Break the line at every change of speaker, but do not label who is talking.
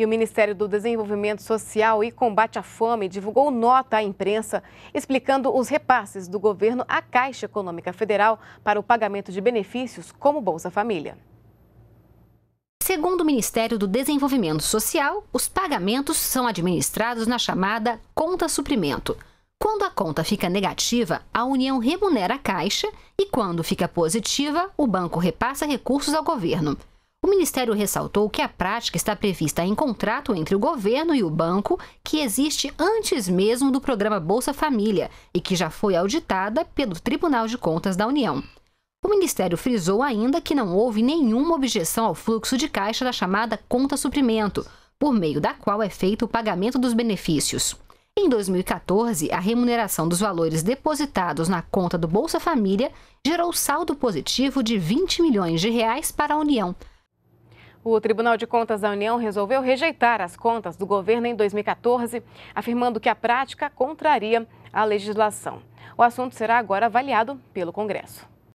E o Ministério do Desenvolvimento Social e Combate à Fome divulgou nota à imprensa explicando os repasses do governo à Caixa Econômica Federal para o pagamento de benefícios como Bolsa Família. Segundo o Ministério
do Desenvolvimento Social, os pagamentos são administrados na chamada conta suprimento. Quando a conta fica negativa, a União remunera a Caixa e, quando fica positiva, o banco repassa recursos ao governo. O Ministério ressaltou que a prática está prevista em contrato entre o governo e o banco, que existe antes mesmo do programa Bolsa Família e que já foi auditada pelo Tribunal de Contas da União. O Ministério frisou ainda que não houve nenhuma objeção ao fluxo de caixa da chamada conta suprimento, por meio da qual é feito o pagamento dos benefícios. Em 2014, a remuneração dos valores depositados na conta do Bolsa Família gerou saldo positivo de 20 milhões de reais para a União,
o Tribunal de Contas da União resolveu rejeitar as contas do governo em 2014, afirmando que a prática contraria a legislação. O assunto será agora avaliado pelo Congresso.